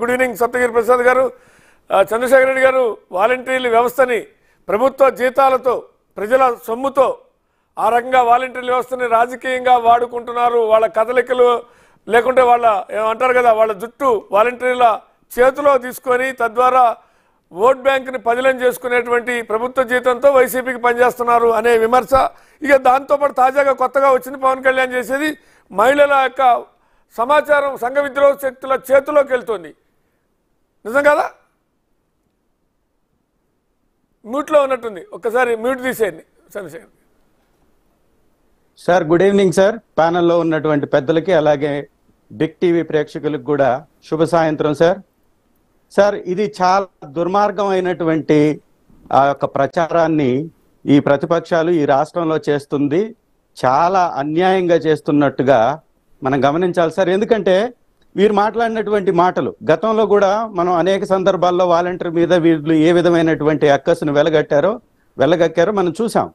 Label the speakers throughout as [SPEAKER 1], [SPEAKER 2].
[SPEAKER 1] good evening Saptagiri Prasad గారు చంద్రశేఖర రెడ్డి గారు వాలంటీర్ల వ్యవస్థని ప్రభుత్వ జీతాలతో ప్రజల సొమ్ముతో ఆ రకంగా వాలంటీర్ల వ్యవస్థని రాజకీయంగా వాడుకుంటున్నారు వాళ్ళ కదలికలు లేకుంటే వాళ్ళ ఏమంటారు కదా వాళ్ళ జుట్టు వాలంటీర్ల చేతిలో తీసుకొని తద్వారా ఓట్ బ్యాంకుని పదిలం చేసుకునేటువంటి ప్రభుత్వ జీతంతో వైసీపీకి పనిచేస్తున్నారు అనే విమర్శ ఇక దాంతోపాటు తాజాగా కొత్తగా వచ్చింది పవన్ కళ్యాణ్ చేసేది మహిళల యొక్క సమాచారం సంఘ విద్రోహ శక్తుల చేతిలోకి వెళ్తుంది నిజం కదా మ్యూట్లో ఉన్నట్టుంది ఒక్కసారి మ్యూట్ తీసేయండి Chandrashekar
[SPEAKER 2] sir good evening sir ప్యానల్లో ఉన్నటువంటి పెద్దలకి అలాగే బిగ్ టీవీ ప్రేక్షకులకు కూడా శుభ సాయంత్రం సార్ సార్ ఇది చాలా దుర్మార్గం అయినటువంటి ఆ యొక్క ప్రచారాన్ని ఈ ప్రతిపక్షాలు ఈ రాష్ట్రంలో చేస్తుంది చాలా అన్యాయంగా చేస్తున్నట్టుగా మనం గమనించాలి సార్ ఎందుకంటే వీరు మాట్లాడినటువంటి మాటలు గతంలో కూడా మనం అనేక సందర్భాల్లో వాలంటీర్ మీద వీళ్ళు ఏ విధమైనటువంటి అక్కసును వెలగట్టారో వెళ్ళగక్కారో మనం చూసాం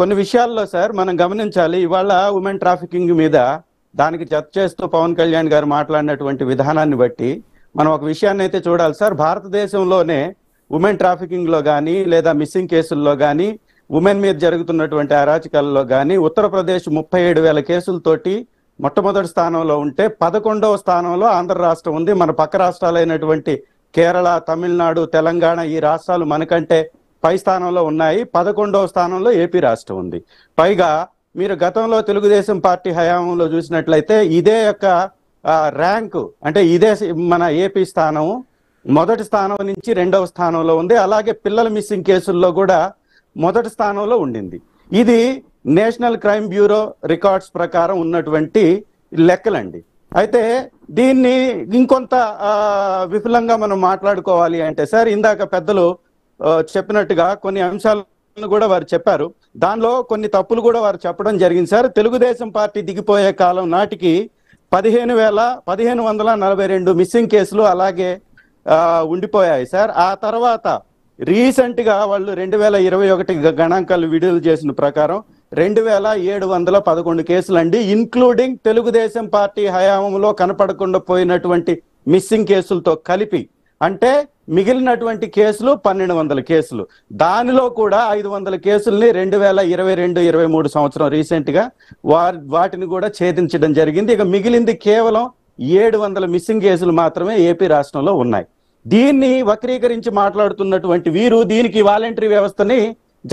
[SPEAKER 2] కొన్ని విషయాల్లో సార్ మనం గమనించాలి ఇవాళ ఉమెన్ ట్రాఫికింగ్ మీద దానికి జత చేస్తూ పవన్ కళ్యాణ్ గారు మాట్లాడినటువంటి విధానాన్ని బట్టి మనం ఒక విషయాన్ని అయితే చూడాలి సార్ భారతదేశంలోనే ఉమెన్ ట్రాఫికింగ్లో కానీ లేదా మిస్సింగ్ కేసుల్లో కానీ ఉమెన్ మీద జరుగుతున్నటువంటి అరాచకాల్లో కానీ ఉత్తరప్రదేశ్ ముప్పై ఏడు వేల కేసులతోటి మొట్టమొదటి స్థానంలో ఉంటే పదకొండవ స్థానంలో ఆంధ్ర రాష్ట్రం ఉంది మన పక్క రాష్ట్రాలైనటువంటి కేరళ తమిళనాడు తెలంగాణ ఈ రాష్ట్రాలు మనకంటే పై స్థానంలో ఉన్నాయి పదకొండవ స్థానంలో ఏపీ రాష్ట్రం ఉంది పైగా మీరు గతంలో తెలుగుదేశం పార్టీ హయాంలో చూసినట్లయితే ఇదే యొక్క ర్యాంకు అంటే ఇదే మన ఏపీ స్థానం మొదటి స్థానం నుంచి రెండవ స్థానంలో ఉంది అలాగే పిల్లల మిస్సింగ్ కేసుల్లో కూడా మొదటి స్థానంలో ఉండింది ఇది నేషనల్ క్రైమ్ బ్యూరో రికార్డ్స్ ప్రకారం ఉన్నటువంటి లెక్కలండి అయితే దీన్ని ఇంకొంత విఫలంగా మనం మాట్లాడుకోవాలి అంటే సార్ ఇందాక పెద్దలు చెప్పినట్టుగా కొన్ని అంశాలను కూడా వారు చెప్పారు దానిలో కొన్ని తప్పులు కూడా వారు చెప్పడం జరిగింది సార్ తెలుగుదేశం పార్టీ దిగిపోయే కాలం నాటికి పదిహేను వేల పదిహేను వందల నలభై రెండు మిస్సింగ్ కేసులు అలాగే ఉండిపోయాయి సార్ ఆ తర్వాత రీసెంట్గా వాళ్ళు రెండు వేల ఇరవై ఒకటి గణాంకాలు విడుదల చేసిన ప్రకారం రెండు వేల ఏడు వందల పదకొండు కేసులండి ఇన్క్లూడింగ్ తెలుగుదేశం పార్టీ హయాంలో కనపడకుండా పోయినటువంటి మిస్సింగ్ కేసులతో కలిపి అంటే మిగిలినటువంటి కేసులు పన్నెండు వందల కేసులు దానిలో కూడా ఐదు వందల కేసుల్ని రెండు వేల ఇరవై రెండు ఇరవై మూడు సంవత్సరం రీసెంట్గా వా వాటిని కూడా ఛేదించడం జరిగింది ఇక మిగిలింది కేవలం ఏడు వందల మిస్సింగ్ కేసులు మాత్రమే ఏపీ రాష్ట్రంలో ఉన్నాయి దీన్ని వక్రీకరించి మాట్లాడుతున్నటువంటి వీరు దీనికి వాలంటరీ వ్యవస్థని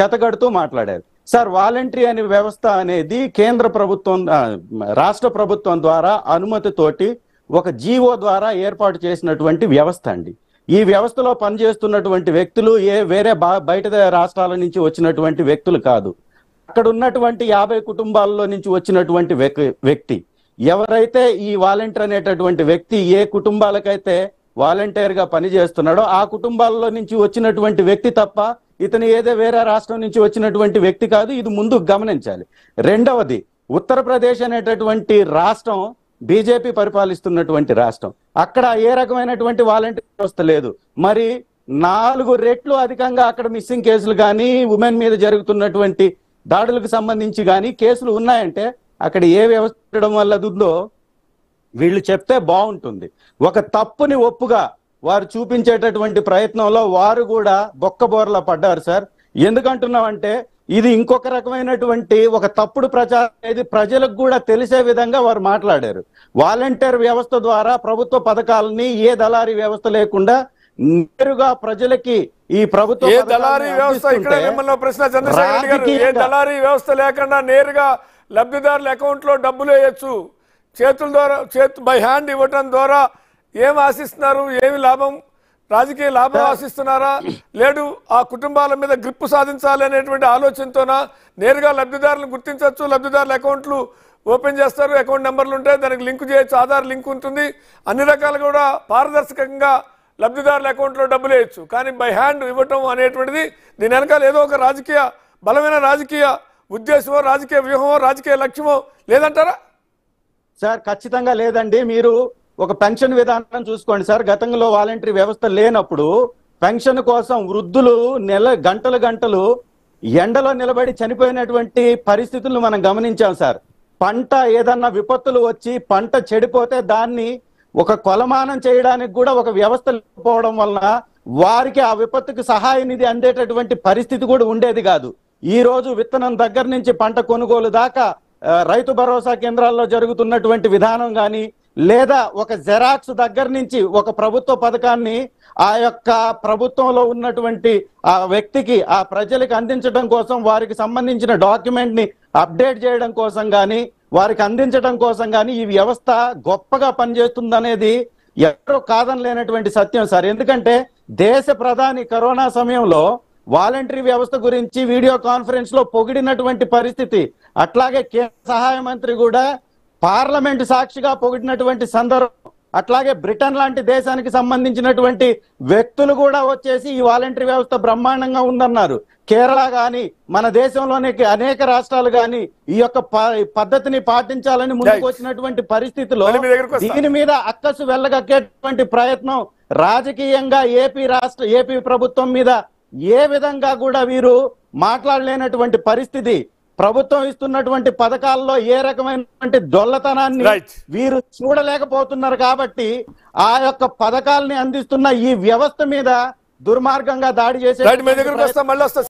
[SPEAKER 2] జతగడుతూ మాట్లాడారు సార్ వాలంటరీ అనే వ్యవస్థ అనేది కేంద్ర ప్రభుత్వం రాష్ట్ర ప్రభుత్వం ద్వారా అనుమతితోటి ఒక జీవో ద్వారా ఏర్పాటు చేసినటువంటి వ్యవస్థ అండి ఈ వ్యవస్థలో పనిచేస్తున్నటువంటి వ్యక్తులు ఏ వేరే బయట రాష్ట్రాల నుంచి వచ్చినటువంటి వ్యక్తులు కాదు అక్కడ ఉన్నటువంటి యాభై కుటుంబాల్లో నుంచి వచ్చినటువంటి వ్యక్తి ఎవరైతే ఈ వాలంటీర్ అనేటటువంటి వ్యక్తి ఏ కుటుంబాలకైతే వాలంటీర్గా పనిచేస్తున్నాడో ఆ కుటుంబాల్లో నుంచి వచ్చినటువంటి వ్యక్తి తప్ప ఇతను ఏదో వేరే రాష్ట్రం నుంచి వచ్చినటువంటి వ్యక్తి కాదు ఇది ముందు గమనించాలి రెండవది ఉత్తరప్రదేశ్ అనేటటువంటి రాష్ట్రం బీజేపీ పరిపాలిస్తున్నటువంటి రాష్ట్రం అక్కడ ఏ రకమైనటువంటి వాలంటీర్ వ్యవస్థ లేదు మరి నాలుగు రెట్లు అధికంగా అక్కడ మిస్సింగ్ కేసులు కానీ ఉమెన్ మీద జరుగుతున్నటువంటి దాడులకు సంబంధించి కానీ కేసులు ఉన్నాయంటే అక్కడ ఏ వ్యవస్థ వల్ల ఉందో వీళ్ళు చెప్తే బాగుంటుంది ఒక తప్పుని ఒప్పుగా వారు చూపించేటటువంటి ప్రయత్నంలో వారు కూడా బొక్కబోర్ల పడ్డారు సార్ ఎందుకంటున్నామంటే ఇది ఇంకొక రకమైనటువంటి ఒక తప్పుడు ప్రచారం అనేది ప్రజలకు కూడా తెలిసే విధంగా వారు మాట్లాడారు వాలంటీర్ వ్యవస్థ ద్వారా ప్రభుత్వ పథకాలని ఏ దళారి వ్యవస్థ లేకుండా నేరుగా ప్రజలకి ఈ ప్రభుత్వం దళారీ వ్యవస్థ ఇక్కడ
[SPEAKER 1] ప్రశ్న ఏ వ్యవస్థ లేకుండా నేరుగా లబ్ధిదారుల అకౌంట్ లో డబ్బులు వేయచ్చు చేతుల ద్వారా చేతు బై హ్యాండ్ ఇవ్వటం ద్వారా ఏం ఆశిస్తున్నారు ఏమి లాభం రాజకీయ లాభం ఆశిస్తున్నారా లేడు ఆ కుటుంబాల మీద గ్రిప్పు సాధించాలి అనేటువంటి ఆలోచనతోనా నేరుగా లబ్ధిదారులను గుర్తించవచ్చు లబ్ధిదారుల అకౌంట్లు ఓపెన్ చేస్తారు అకౌంట్ నెంబర్లు ఉంటాయి దానికి లింక్ చేయొచ్చు ఆధార్ లింక్ ఉంటుంది అన్ని రకాలు కూడా పారదర్శకంగా లబ్ధిదారుల అకౌంట్లో డబ్బులు వేయచ్చు కానీ బై హ్యాండ్ ఇవ్వటం అనేటువంటిది దీని వెనకాల ఏదో ఒక రాజకీయ బలమైన రాజకీయ ఉద్దేశమో రాజకీయ వ్యూహమో రాజకీయ లక్ష్యమో లేదంటారా
[SPEAKER 2] సార్ ఖచ్చితంగా లేదండి మీరు ఒక పెన్షన్ విధానం చూసుకోండి సార్ గతంలో వాలంటరీ వ్యవస్థ లేనప్పుడు పెన్షన్ కోసం వృద్ధులు నెల గంటలు గంటలు ఎండలో నిలబడి చనిపోయినటువంటి పరిస్థితులను మనం గమనించాం సార్ పంట ఏదన్నా విపత్తులు వచ్చి పంట చెడిపోతే దాన్ని ఒక కొలమానం చేయడానికి కూడా ఒక వ్యవస్థ లేకపోవడం వలన వారికి ఆ విపత్తుకు సహాయ నిధి అందేటటువంటి పరిస్థితి కూడా ఉండేది కాదు ఈ రోజు విత్తనం దగ్గర నుంచి పంట కొనుగోలు దాకా రైతు భరోసా కేంద్రాల్లో జరుగుతున్నటువంటి విధానం కానీ లేదా ఒక జెరాక్స్ దగ్గర నుంచి ఒక ప్రభుత్వ పథకాన్ని ఆ యొక్క ప్రభుత్వంలో ఉన్నటువంటి ఆ వ్యక్తికి ఆ ప్రజలకు అందించడం కోసం వారికి సంబంధించిన డాక్యుమెంట్ని అప్డేట్ చేయడం కోసం కానీ వారికి అందించడం కోసం కానీ ఈ వ్యవస్థ గొప్పగా పనిచేస్తుందనేది ఎవరో లేనటువంటి సత్యం సార్ ఎందుకంటే దేశ ప్రధాని కరోనా సమయంలో వాలంటరీ వ్యవస్థ గురించి వీడియో కాన్ఫరెన్స్ లో పొగిడినటువంటి పరిస్థితి అట్లాగే కేంద్ర సహాయ మంత్రి కూడా పార్లమెంట్ సాక్షిగా పొగిడినటువంటి సందర్భం అట్లాగే బ్రిటన్ లాంటి దేశానికి సంబంధించినటువంటి వ్యక్తులు కూడా వచ్చేసి ఈ వాలంటరీ వ్యవస్థ బ్రహ్మాండంగా ఉందన్నారు కేరళ కానీ మన దేశంలోని అనేక రాష్ట్రాలు కానీ ఈ యొక్క పద్ధతిని పాటించాలని ముందుకు వచ్చినటువంటి పరిస్థితిలో దీని మీద అక్కసు వెళ్ళగక్కేటువంటి ప్రయత్నం రాజకీయంగా ఏపీ రాష్ట్ర ఏపీ ప్రభుత్వం మీద ఏ విధంగా కూడా వీరు మాట్లాడలేనటువంటి పరిస్థితి ప్రభుత్వం ఇస్తున్నటువంటి పథకాల్లో ఏ రకమైనటువంటి దొల్లతనాన్ని వీరు చూడలేకపోతున్నారు కాబట్టి ఆ యొక్క
[SPEAKER 1] పథకాలని అందిస్తున్న ఈ వ్యవస్థ మీద దుర్మార్గంగా దాడి చేసే